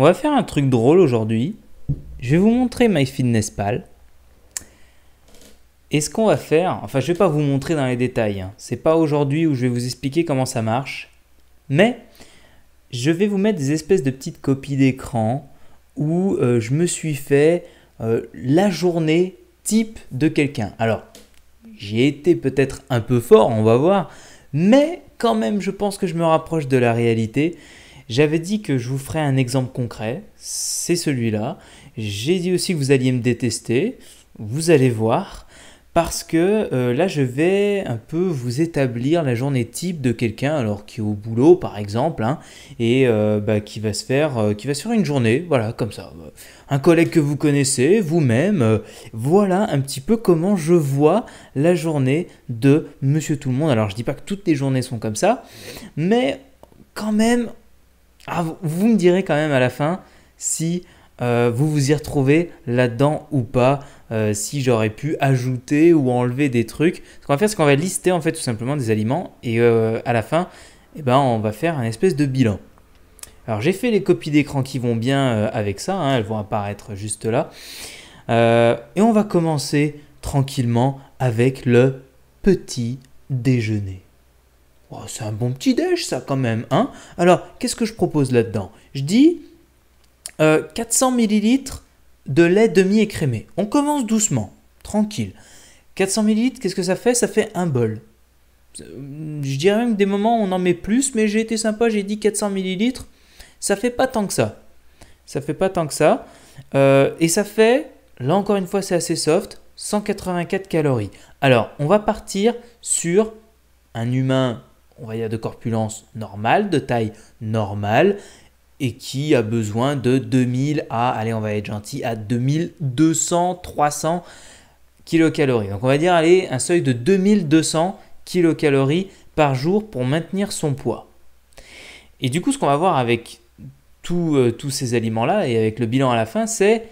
On va faire un truc drôle aujourd'hui. Je vais vous montrer MyFitnessPal. Et ce qu'on va faire, enfin je ne vais pas vous montrer dans les détails, hein. c'est pas aujourd'hui où je vais vous expliquer comment ça marche, mais je vais vous mettre des espèces de petites copies d'écran où euh, je me suis fait euh, la journée type de quelqu'un. Alors, j'ai été peut-être un peu fort, on va voir, mais quand même je pense que je me rapproche de la réalité. J'avais dit que je vous ferais un exemple concret, c'est celui-là. J'ai dit aussi que vous alliez me détester, vous allez voir, parce que euh, là je vais un peu vous établir la journée type de quelqu'un, alors qui est au boulot par exemple, hein, et euh, bah, qui va se faire, euh, qui va une journée, voilà comme ça. Un collègue que vous connaissez, vous-même, voilà un petit peu comment je vois la journée de Monsieur Tout le Monde. Alors je dis pas que toutes les journées sont comme ça, mais quand même ah, vous, me direz quand même à la fin si euh, vous vous y retrouvez là-dedans ou pas, euh, si j'aurais pu ajouter ou enlever des trucs. Ce qu'on va faire, c'est qu'on va lister en fait tout simplement des aliments et euh, à la fin, eh ben, on va faire un espèce de bilan. Alors j'ai fait les copies d'écran qui vont bien avec ça, hein, elles vont apparaître juste là. et on va commencer tranquillement avec le petit déjeuner. Oh, c'est un bon petit déj, ça, quand même. Hein Alors, qu'est-ce que je propose là-dedans Je dis 400 euh, ml de lait demi-écrémé. On commence doucement, tranquille. 400 ml, qu'est-ce que ça fait Ça fait un bol. Euh, je dirais même que des moments, on en met plus, mais j'ai été sympa, j'ai dit 400 ml. Ça fait pas tant que ça. Ça fait pas tant que ça. Euh, et ça fait, là encore une fois, c'est assez soft, 184 calories. Alors, on va partir sur un humain on va dire, de corpulence normale, de taille normale, et qui a besoin de 2000 à, allez, on va être gentil, à 2200, 300 kilocalories. Donc on va dire, allez, un seuil de 2200 kilocalories par jour pour maintenir son poids. Et du coup, ce qu'on va voir avec euh, tous ces aliments-là et avec le bilan à la fin, c'est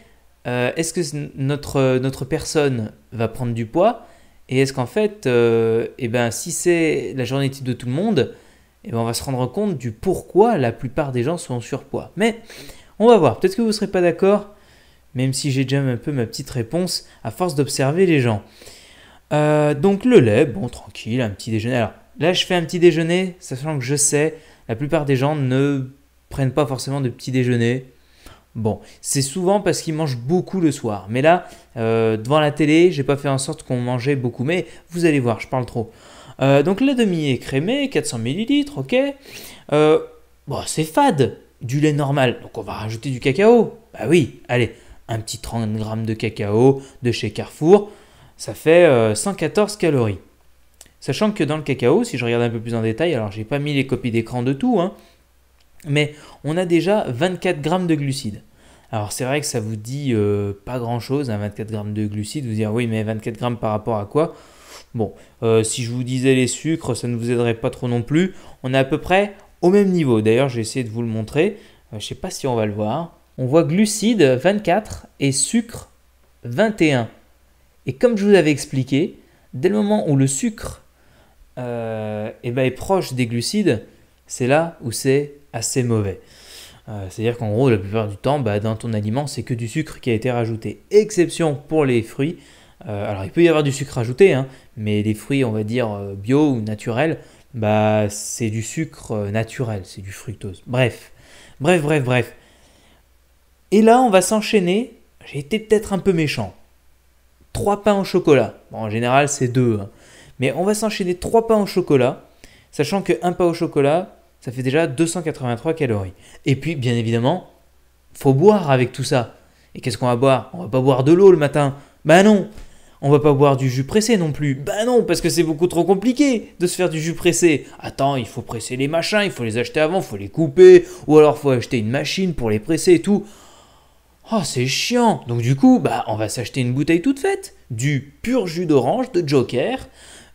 euh, est-ce que euh, notre personne va prendre du poids et est-ce qu'en fait, euh, eh ben, si c'est la journée type de tout le monde, eh ben, on va se rendre compte du pourquoi la plupart des gens sont en surpoids. Mais on va voir, peut-être que vous ne serez pas d'accord, même si j'ai déjà un peu ma petite réponse à force d'observer les gens. Euh, donc le lait, bon tranquille, un petit déjeuner. Alors là je fais un petit déjeuner, sachant que je sais, la plupart des gens ne prennent pas forcément de petit déjeuner. Bon, c'est souvent parce qu'ils mangent beaucoup le soir. Mais là, euh, devant la télé, j'ai pas fait en sorte qu'on mangeait beaucoup. Mais vous allez voir, je parle trop. Euh, donc la demi crémé, 400 ml, ok. Euh, bon, c'est fade, du lait normal. Donc on va rajouter du cacao. Bah oui, allez, un petit 30 g de cacao de chez Carrefour, ça fait 114 calories. Sachant que dans le cacao, si je regarde un peu plus en détail, alors j'ai pas mis les copies d'écran de tout, hein, mais on a déjà 24 grammes de glucides. Alors c'est vrai que ça vous dit euh, pas grand chose, 24 hein, grammes de glucides, vous dire oui mais 24 grammes par rapport à quoi Bon, euh, si je vous disais les sucres, ça ne vous aiderait pas trop non plus. On est à peu près au même niveau. D'ailleurs, j'ai essayé de vous le montrer. Euh, je ne sais pas si on va le voir. On voit glucides 24 et sucre 21. Et comme je vous avais expliqué, dès le moment où le sucre eh ben, est proche des glucides, c'est là où c'est assez mauvais. Euh, c'est-à-dire qu'en gros, la plupart du temps, bah, dans ton aliment, c'est que du sucre qui a été rajouté. Exception pour les fruits. Euh, alors, il peut y avoir du sucre rajouté, hein, mais les fruits, on va dire euh, bio ou naturels, bah, c'est du sucre naturel, c'est du fructose. Bref, bref, bref, bref. Et là, on va s'enchaîner. J'ai été peut-être un peu méchant. Trois pains au chocolat. en général, c'est deux. Hein. Mais on va s'enchaîner trois pains au chocolat, sachant que un pain au chocolat, ça fait déjà 283 calories. Et puis, bien évidemment, faut boire avec tout ça. Et qu'est-ce qu'on va boire On va pas boire de l'eau le matin. Ben non On va pas boire du jus pressé non plus. Ben non, parce que c'est beaucoup trop compliqué de se faire du jus pressé. Attends, il faut presser les machins, il faut les acheter avant, il faut les couper, ou alors faut acheter une machine pour les presser et tout. Oh, c'est chiant Donc du coup, bah on va s'acheter une bouteille toute faite, du pur jus d'orange de Joker,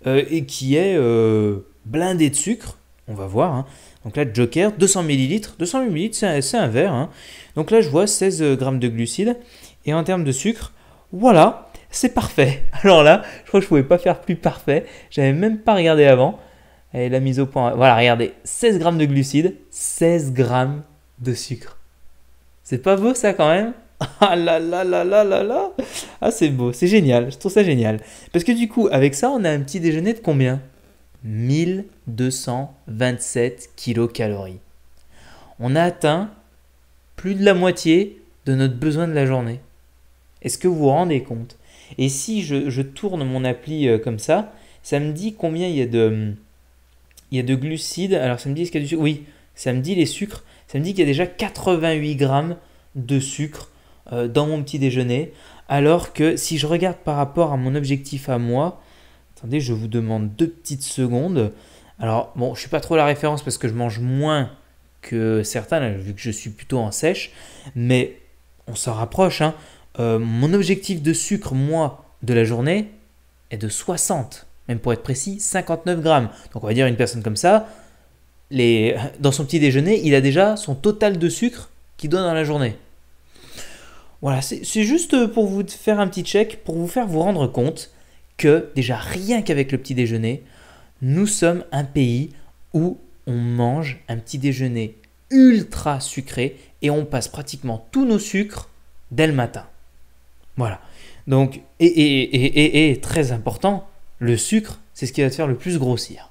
euh, et qui est euh, blindé de sucre, on va voir, hein, donc là, Joker, 200 ml. 200 ml, c'est un, verre. Hein. Donc là, je vois 16 euh, grammes de glucides. Et en termes de sucre, voilà, c'est parfait. Alors là, je crois que je pouvais pas faire plus parfait. J'avais même pas regardé avant. Et la mise au point. Voilà, regardez, 16 grammes de glucides, 16 g de sucre. C'est pas beau ça quand même ah là là là là là là Ah c'est beau, c'est génial, je trouve ça génial. Parce que du coup, avec ça, on a un petit déjeuner de combien 1227 kilocalories. On a atteint plus de la moitié de notre besoin de la journée. Est-ce que vous vous rendez compte Et si je, tourne mon appli euh, comme ça, ça me dit combien il y a de, il y a de glucides. Alors ça me dit, ce qu'il y a du sucre Oui, ça me dit les sucres. Ça me dit qu'il y a déjà 88 grammes de sucre euh, dans mon petit déjeuner. Alors que si je regarde par rapport à mon objectif à moi, Attendez, je vous demande deux petites secondes. Alors, bon, je suis pas trop la référence parce que je mange moins que certains, vu que je suis plutôt en sèche, mais on s'en rapproche. Hein. Euh, mon objectif de sucre, moi, de la journée, est de 60, même pour être précis, 59 grammes. Donc on va dire une personne comme ça, les... dans son petit déjeuner, il a déjà son total de sucre qu'il donne dans la journée. Voilà, c'est juste pour vous faire un petit check, pour vous faire vous rendre compte que déjà rien qu'avec le petit déjeuner, nous sommes un pays où on mange un petit déjeuner ultra sucré et on passe pratiquement tous nos sucres dès le matin. Voilà. Donc, et, et, et, et très important, le sucre, c'est ce qui va te faire le plus grossir.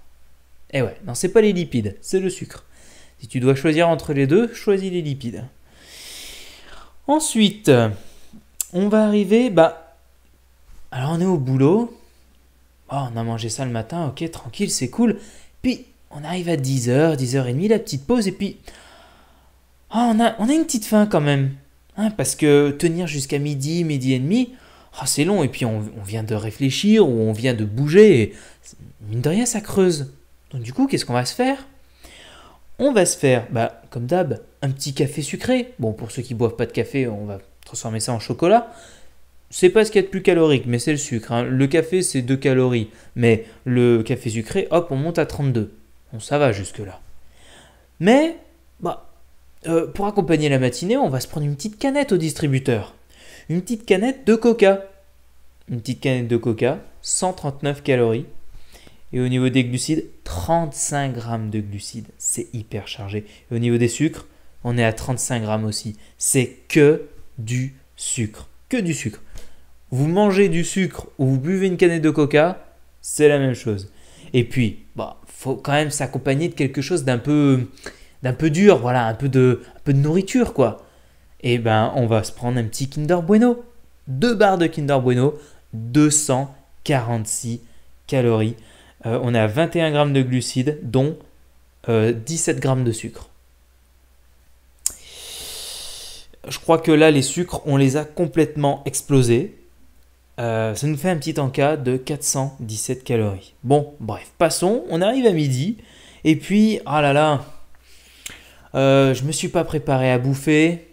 Et eh ouais, non, c'est pas les lipides, c'est le sucre. Si tu dois choisir entre les deux, choisis les lipides. Ensuite, on va arriver, bah, alors on est au boulot. Oh, on a mangé ça le matin, ok, tranquille, c'est cool. Puis on arrive à 10h, 10h30, la petite pause, et puis... Ah, on, a, on une petite faim quand même. Hein, parce que tenir jusqu'à midi, midi et demi, ah, c'est long. Et puis on, vient de réfléchir ou on vient de bouger. Et mine de rien, ça creuse. Donc du coup, qu'est-ce qu'on va se faire On va se faire, bah, comme d'hab, un petit café sucré. Bon, pour ceux qui boivent pas de café, on va transformer ça en chocolat c'est pas ce qu'il y a de plus calorique, mais c'est le sucre. Hein. Le café, c'est 2 calories. Mais le café sucré, hop, on monte à 32. On ça va jusque-là. Mais, bah, euh, pour accompagner la matinée, on va se prendre une petite canette au distributeur. Une petite canette de coca. Une petite canette de coca, 139 calories. Et au niveau des glucides, 35 grammes de glucides. C'est hyper chargé. au niveau des sucres, on est à 35 grammes aussi. C'est que du sucre. Que du sucre vous mangez du sucre ou vous buvez une canette de coca, c'est la même chose. Et puis, bah, faut quand même s'accompagner de quelque chose d'un peu, d'un peu dur, voilà, un peu de, peu de nourriture, quoi. Et eh ben, on va se prendre un petit Kinder Bueno. Deux barres de Kinder Bueno, 246 calories. Euh, on a 21 grammes de glucides, dont 17 euh, grammes de sucre. Je crois que là, les sucres, on les a complètement explosés. Euh, ça nous fait un petit encas de 417 calories. Bon, bref, passons, on arrive à midi, et puis, ah oh là là, euh, je me suis pas préparé à bouffer,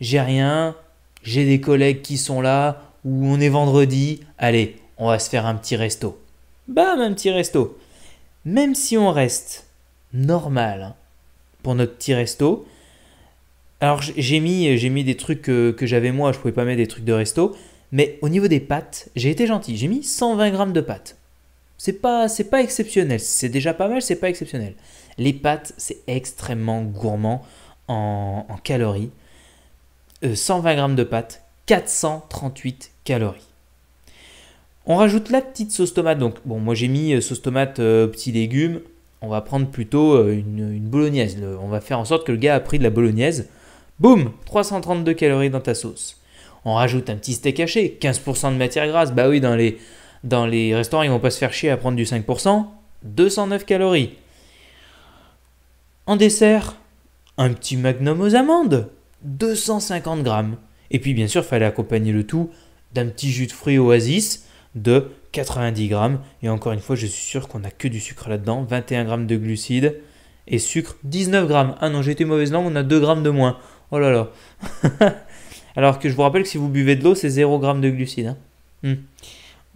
j'ai rien, j'ai des collègues qui sont là, ou on est vendredi, allez, on va se faire un petit resto. Bam, un petit resto. Même si on reste normal hein, pour notre petit resto, alors j'ai mis, des trucs que, que j'avais moi, je pouvais pas mettre des trucs de resto, mais au niveau des pâtes, j'ai été gentil, j'ai mis 120 grammes de pâtes. C'est pas, c'est pas exceptionnel, c'est déjà pas mal, c'est pas exceptionnel. Les pâtes, c'est extrêmement gourmand en, calories. 120 euh, grammes de pâtes, 438 calories. On rajoute la petite sauce tomate. Donc, bon, moi j'ai mis euh, sauce tomate, euh, petits légumes. On va prendre plutôt une, bolognaise. on va faire en sorte que le gars a pris de la bolognaise. Boum 332 calories dans ta sauce on rajoute un petit steak haché, 15% de matière grasse. Bah oui, dans les, dans les restaurants, ils vont pas se faire chier à prendre du 5%. 209 calories. En dessert, un petit magnum aux amandes, 250 grammes. Et puis bien sûr, il fallait accompagner le tout d'un petit jus de fruits oasis de 90 grammes. Et encore une fois, je suis sûr qu'on n'a que du sucre là-dedans, 21 grammes de glucides et sucre 19 grammes. Ah non, j'ai été mauvaise langue, on a 2 grammes de moins. Oh là là. Alors que je vous rappelle que si vous buvez de l'eau, c'est 0 g de glucides. Hein. Hmm.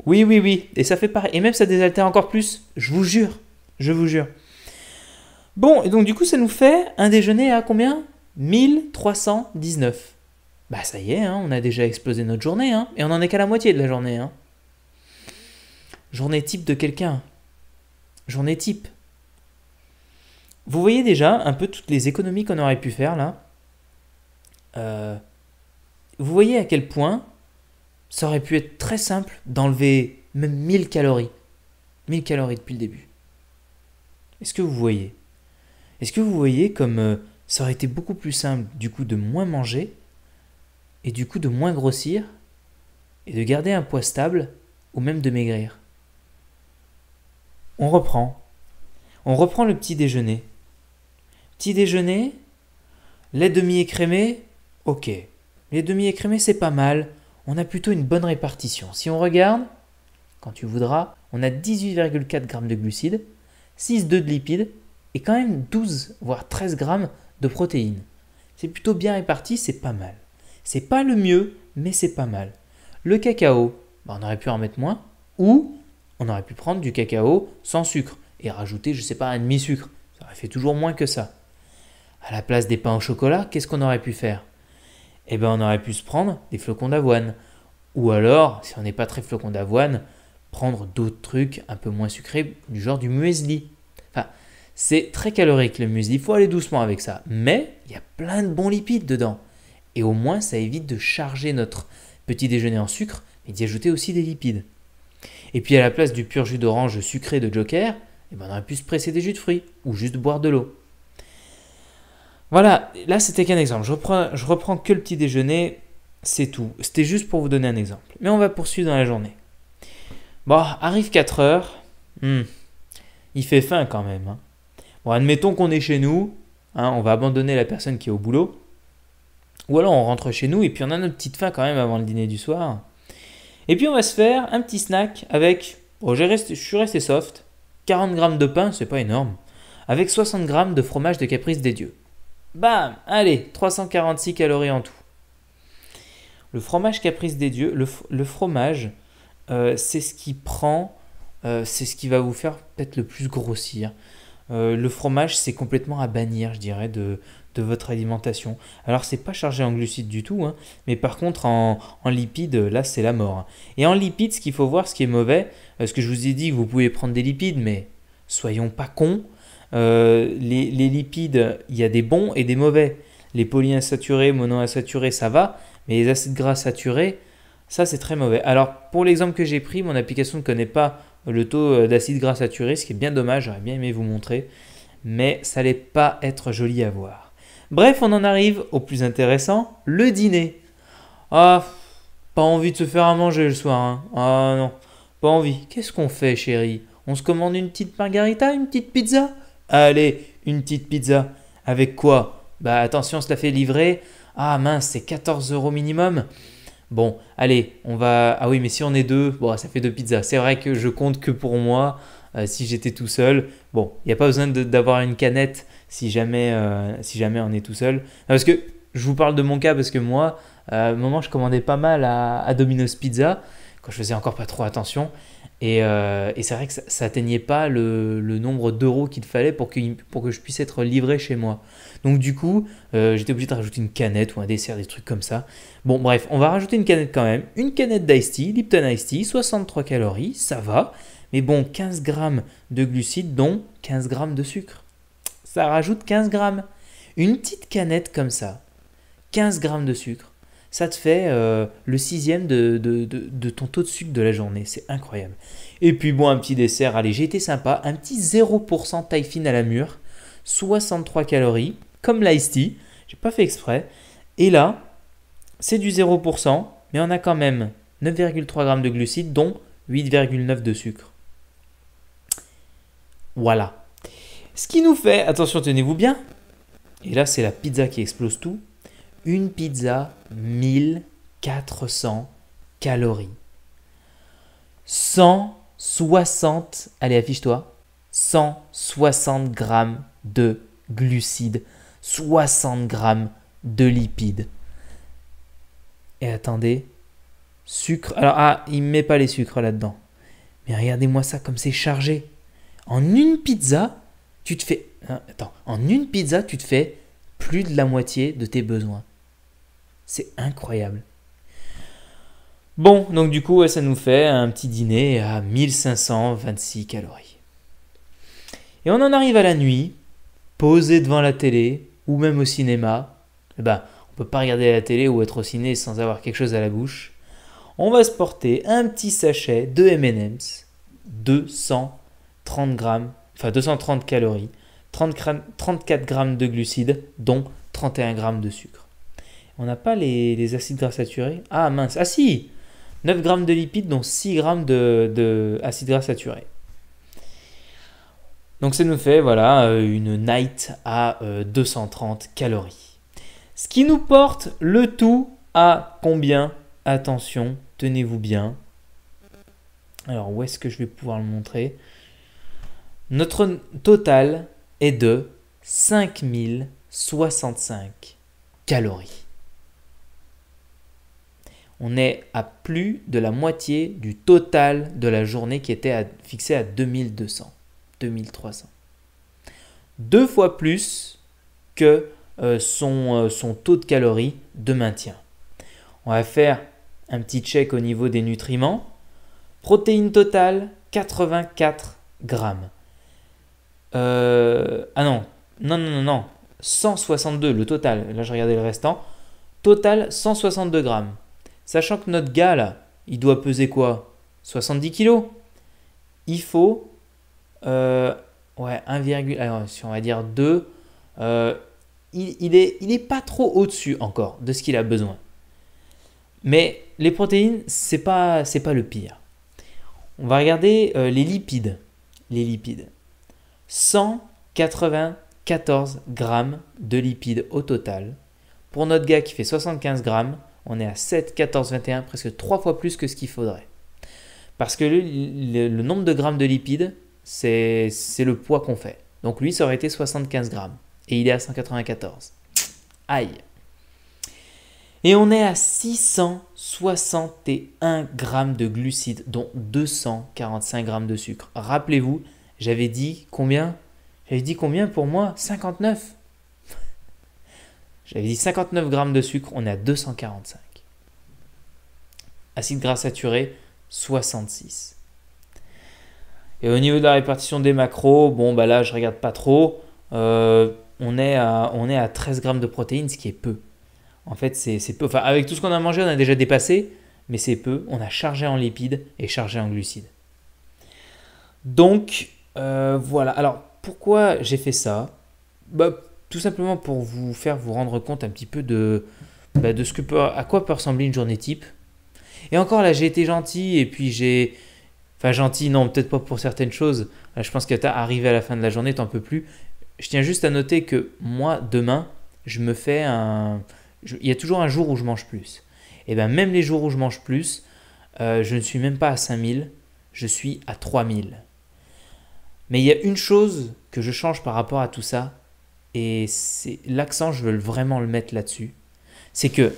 Oui, oui, oui. Et ça fait pareil. Et même ça désaltère encore plus. Je vous jure. Je vous jure. Bon, et donc du coup, ça nous fait un déjeuner à combien 1319. Bah ça y est, hein. on a déjà explosé notre journée. Hein. et on n'en est qu'à la moitié de la journée. Journée type de quelqu'un. Journée type. Vous voyez déjà un peu toutes les économies qu'on aurait pu faire là. Euh, vous voyez à quel point ça aurait pu être très simple d'enlever même 1000 calories. 1000 calories depuis le début. Est-ce que vous voyez Est-ce que vous voyez comme euh, ça aurait été beaucoup plus simple du coup de moins manger et du coup de moins grossir et de garder un poids stable ou même de maigrir On reprend. On reprend le petit déjeuner. Petit déjeuner, lait demi-écrémé, ok. Les demi-écrémés, c'est pas mal. On a plutôt une bonne répartition. Si on regarde, quand tu voudras, on a 18,4 g de glucides, 6,2 de lipides et quand même 12 voire 13 g de protéines. C'est plutôt bien réparti, c'est pas mal. C'est pas le mieux, mais c'est pas mal. Le cacao, bah, on aurait pu en mettre moins ou on aurait pu prendre du cacao sans sucre et rajouter, je sais pas, un demi-sucre. Ça aurait fait toujours moins que ça. À la place des pains au chocolat, qu'est-ce qu'on aurait pu faire eh ben, on aurait pu se prendre des flocons d'avoine. Ou alors, si on n'est pas très flocon d'avoine, prendre d'autres trucs un peu moins sucrés, du genre du muesli. Enfin, c'est très calorique le muesli, il faut aller doucement avec ça. Mais il y a plein de bons lipides dedans. Et au moins, ça évite de charger notre petit déjeuner en sucre, mais d'y ajouter aussi des lipides. Et puis à la place du pur jus d'orange sucré de Joker, eh ben on aurait pu se presser des jus de fruits, ou juste boire de l'eau. Voilà, là c'était qu'un exemple. Je reprends, je reprends que le petit déjeuner, c'est tout. C'était juste pour vous donner un exemple. Mais on va poursuivre dans la journée. Bon, arrive 4 heures. Hmm. Il fait faim quand même. Hein. Bon, admettons qu'on est chez nous. Hein, on va abandonner la personne qui est au boulot. Ou alors on rentre chez nous et puis on a notre petite faim quand même avant le dîner du soir. Et puis on va se faire un petit snack avec. Bon, oh, je suis resté soft. 40 grammes de pain, c'est pas énorme. Avec 60 grammes de fromage de caprice des dieux. Bam Allez, 346 calories en tout. Le fromage caprice des dieux, le, fromage, euh, c'est ce qui prend, euh, c'est ce qui va vous faire peut-être le plus grossir. Euh, le fromage, c'est complètement à bannir, je dirais, de, votre alimentation. Alors, c'est pas chargé en glucides du tout, hein, mais par contre, en, en lipides, là, c'est la mort. Et en lipides, ce qu'il faut voir, ce qui est mauvais, ce que je vous ai dit, vous pouvez prendre des lipides, mais soyons pas cons, euh, les, lipides, il y a des bons et des mauvais. Les polyinsaturés, monoinsaturés, ça va, mais les acides gras saturés, ça c'est très mauvais. Alors pour l'exemple que j'ai pris, mon application ne connaît pas le taux euh, d'acides gras saturés, ce qui est bien dommage, j'aurais bien aimé vous montrer, mais ça n'allait pas être joli à voir. Bref, on en arrive au plus intéressant, le dîner. Ah, pas envie de se faire à manger le soir. Hein. Ah non, pas envie. Qu'est-ce qu'on fait, chérie On se commande une petite margarita, une petite pizza Allez, une petite pizza. Avec quoi Bah attention, cela fait livrer. Ah mince, c'est 14 euros minimum. Bon, allez, on va. Ah oui, mais si on est deux, bon, ça fait deux pizzas. C'est vrai que je compte que pour moi. Euh, si j'étais tout seul, bon, il n'y a pas besoin d'avoir une canette si jamais, euh, si jamais on est tout seul. parce que je vous parle de mon cas parce que moi, euh, à un moment, je commandais pas mal à Domino's Pizza je faisais encore pas trop attention. Et, euh, c'est vrai que ça n'atteignait pas le, nombre d'euros qu'il fallait pour que, pour que je puisse être livré chez moi. Donc du coup, euh, j'étais obligé de rajouter une canette ou un dessert, des trucs comme ça. Bon bref, on va rajouter une canette quand même. Une canette d'ice tea, Lipton Ice Tea, 63 calories, ça va. Mais bon, 15 grammes de glucides, dont 15 grammes de sucre. Ça rajoute 15 grammes. Une petite canette comme ça, 15 grammes de sucre, ça te fait euh, le sixième de, ton taux de sucre de la journée. C'est incroyable. Et puis bon, un petit dessert, allez, j'ai été sympa, un petit 0% taille fine à la mûre, 63 calories, comme l'ice tea, j'ai pas fait exprès. Et là, c'est du 0%, mais on a quand même 9,3 g de glucides, dont 8,9 de sucre. Voilà. Ce qui nous fait, attention, tenez-vous bien, et là c'est la pizza qui explose tout, une pizza 1400 calories. 160, allez affiche-toi, 160 grammes de glucides, 60 grammes de lipides. Et attendez, sucre. Alors, ah, il ne met pas les sucres là-dedans. Mais regardez-moi ça, comme c'est chargé. En une pizza, tu te fais. Hein, attends, en une pizza, tu te fais plus de la moitié de tes besoins. C'est incroyable. Bon, donc du coup, ça nous fait un petit dîner à 1526 calories. Et on en arrive à la nuit, posé devant la télé, ou même au cinéma. Eh ben, on peut pas regarder la télé ou être au ciné sans avoir quelque chose à la bouche. On va se porter un petit sachet de M&M's, 230 grammes, enfin 230 calories, 30 34 grammes de glucides, dont 31 grammes de sucre. On n'a pas les, acides gras saturés. Ah mince, ah si 9 grammes de lipides, dont 6 grammes de, acides gras saturés. Donc ça nous fait voilà euh, une night à 230 euh, calories. Ce qui nous porte le tout à combien Attention, tenez-vous bien. Alors où est-ce que je vais pouvoir le montrer Notre total est de 5065 calories on est à plus de la moitié du total de la journée qui était fixée à 2200, 2300. Deux fois plus que euh, euh, son, taux de calories de maintien. On va faire un petit check au niveau des nutriments. Protéines totales, 84 grammes. Euh, ah non, non, non, non, non. 162 le total. Là, je regardais le restant. Total 162 grammes. Sachant que notre gars, là, il doit peser quoi 70 kg, Il faut. Euh, ouais, 1, ah, si on va dire 2. Euh, il, il, est, il est pas trop au-dessus encore de ce qu'il a besoin. Mais les protéines, c'est pas, pas le pire. On va regarder euh, les lipides. Les lipides. 194 grammes de lipides au total. Pour notre gars qui fait 75 grammes, on est à 7, 14, 21, presque 3 fois plus que ce qu'il faudrait. Parce que le, nombre de grammes de lipides, c'est le poids qu'on fait. Donc lui, ça aurait été 75 grammes. Et il est à 194. Aïe. Et on est à 661 grammes de glucides, dont 245 grammes de sucre. Rappelez-vous, j'avais dit combien J'avais dit combien pour moi 59. J'avais dit 59 grammes de sucre, on est à 245. Acide gras saturé, 66. Et au niveau de la répartition des macros, bon bah là je regarde pas trop. Euh, on, est à, on est à 13 grammes de protéines, ce qui est peu. En fait, c'est peu. Enfin, avec tout ce qu'on a mangé, on a déjà dépassé, mais c'est peu. On a chargé en lipides et chargé en glucides. Donc, euh, voilà. Alors, pourquoi j'ai fait ça bah, tout simplement pour vous faire vous rendre compte un petit peu de, bah, de ce que peut, à quoi peut ressembler une journée type. Et encore là, j'ai été gentil et puis j'ai. Enfin, gentil, non, peut-être pas pour certaines choses. Euh, je pense que es arrivé à la fin de la journée, t'en peux plus. Je tiens juste à noter que moi, demain, je me fais un. Il y a toujours un jour où je mange plus. Et bien, même les jours où je mange plus, euh, je ne suis même pas à 5000, je suis à 3000. Mais il y a une chose que je change par rapport à tout ça, et l'accent, je veux vraiment le mettre là-dessus, c'est que,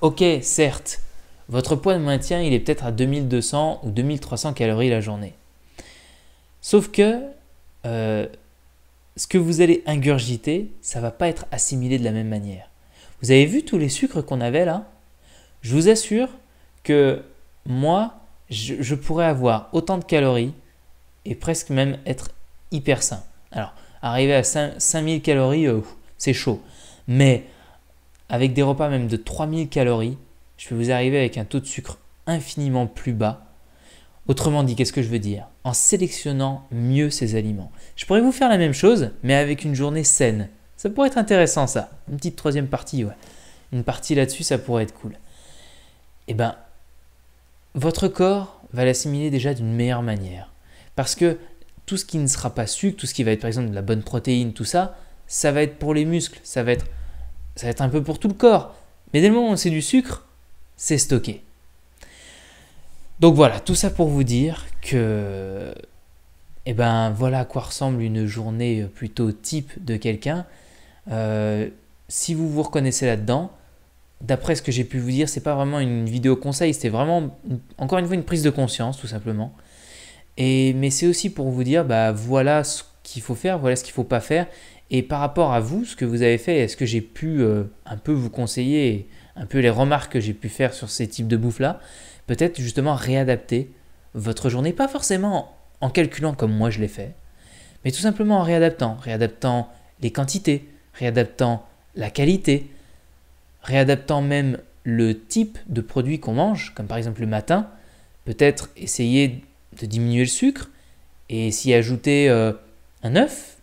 ok, certes, votre poids de maintien, il est peut-être à 2200 ou 2300 calories la journée. Sauf que euh, ce que vous allez ingurgiter, ça va pas être assimilé de la même manière. Vous avez vu tous les sucres qu'on avait là Je vous assure que moi, je, je pourrais avoir autant de calories et presque même être hyper sain. Alors, arriver à 5000 calories, euh, c'est chaud. Mais avec des repas même de 3000 calories, je peux vous arriver avec un taux de sucre infiniment plus bas. Autrement dit, qu'est-ce que je veux dire En sélectionnant mieux ces aliments. Je pourrais vous faire la même chose, mais avec une journée saine. Ça pourrait être intéressant ça. Une petite troisième partie, ouais. Une partie là-dessus, ça pourrait être cool. Eh ben, votre corps va l'assimiler déjà d'une meilleure manière. Parce que tout ce qui ne sera pas sucre, tout ce qui va être par exemple de la bonne protéine, tout ça, ça va être pour les muscles, ça va être, ça va être un peu pour tout le corps. Mais dès le moment où c'est du sucre, c'est stocké. Donc voilà, tout ça pour vous dire que, eh ben voilà à quoi ressemble une journée plutôt type de quelqu'un. Euh, si vous vous reconnaissez là-dedans, d'après ce que j'ai pu vous dire, c'est pas vraiment une vidéo conseil, c'était vraiment encore une fois une prise de conscience tout simplement mais c'est aussi pour vous dire, bah, voilà ce qu'il faut faire, voilà ce qu'il ne faut pas faire. Et par rapport à vous, ce que vous avez fait, est-ce que j'ai pu euh, un peu vous conseiller, un peu les remarques que j'ai pu faire sur ces types de bouffes là peut-être justement réadapter votre journée, pas forcément en calculant comme moi je l'ai fait, mais tout simplement en réadaptant, réadaptant les quantités, réadaptant la qualité, réadaptant même le type de produit qu'on mange, comme par exemple le matin, peut-être essayer de diminuer le sucre et s'y ajouter euh, un œuf,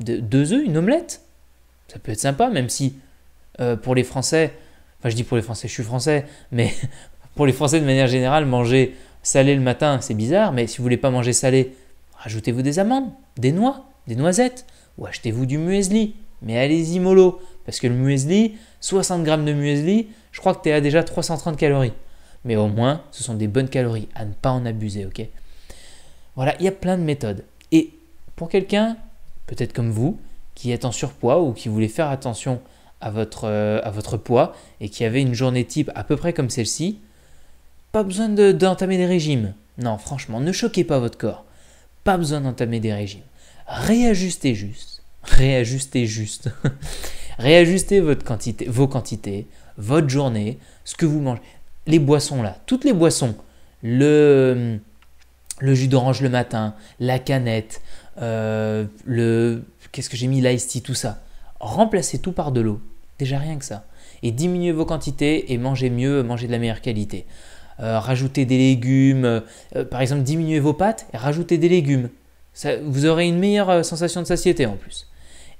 deux œufs, une omelette. Ça peut être sympa, même si euh, pour les Français, enfin je dis pour les Français, je suis français, mais pour les Français de manière générale, manger salé le matin, c'est bizarre, mais si vous voulez pas manger salé, rajoutez-vous des amandes, des noix, des noisettes, ou achetez-vous du muesli, mais allez-y mollo, parce que le muesli, 60 grammes de muesli, je crois que tu es à déjà 330 calories mais au moins ce sont des bonnes calories, à ne pas en abuser, ok Voilà, il y a plein de méthodes. Et pour quelqu'un, peut-être comme vous, qui est en surpoids ou qui voulait faire attention à votre, euh, à votre poids et qui avait une journée type à peu près comme celle-ci, pas besoin d'entamer des régimes. Non, franchement, ne choquez pas votre corps. Pas besoin d'entamer des régimes. Réajustez juste. Réajustez juste. Réajustez votre quantité, vos quantités, votre journée, ce que vous mangez les boissons là, toutes les boissons, le, le jus d'orange le matin, la canette, euh, le qu'est-ce que j'ai mis, l'ice tea, tout ça. Remplacez tout par de l'eau. Déjà rien que ça. Et diminuez vos quantités et mangez mieux, mangez de la meilleure qualité. Euh, rajoutez des légumes, euh, par exemple diminuez vos pâtes et rajoutez des légumes. vous aurez une meilleure euh, sensation de satiété en plus.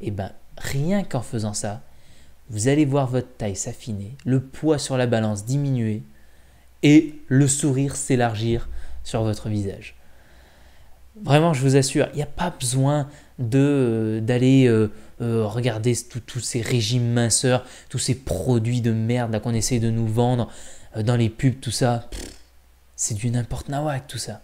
Et eh bien rien qu'en faisant ça, vous allez voir votre taille s'affiner, le poids sur la balance diminuer, et le sourire s'élargir sur votre visage. Vraiment, je vous assure, il n'y a pas besoin euh, d'aller euh, euh, regarder tous ces régimes minceurs, tous ces produits de merde qu'on essaie de nous vendre dans les pubs, tout ça. C'est du n'importe quoi. tout ça.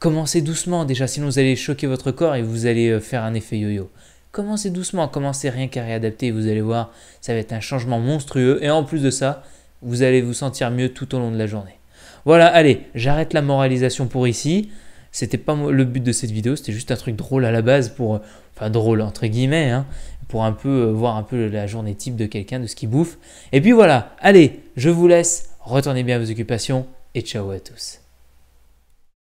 Commencez doucement déjà, sinon vous allez choquer votre corps et vous allez faire un effet yo-yo. Commencez doucement, commencez rien qu'à réadapter, vous allez voir, ça va être un changement monstrueux. Et en plus de ça, vous allez vous sentir mieux tout au long de la journée. Voilà, allez, j'arrête la moralisation pour ici. C'était pas le but de cette vidéo, c'était juste un truc drôle à la base pour, euh, enfin drôle entre guillemets, hein, pour un peu euh, voir un peu la journée type de quelqu'un, de ce qu'il bouffe. Et puis voilà, allez, je vous laisse, retournez bien à vos occupations et ciao à tous.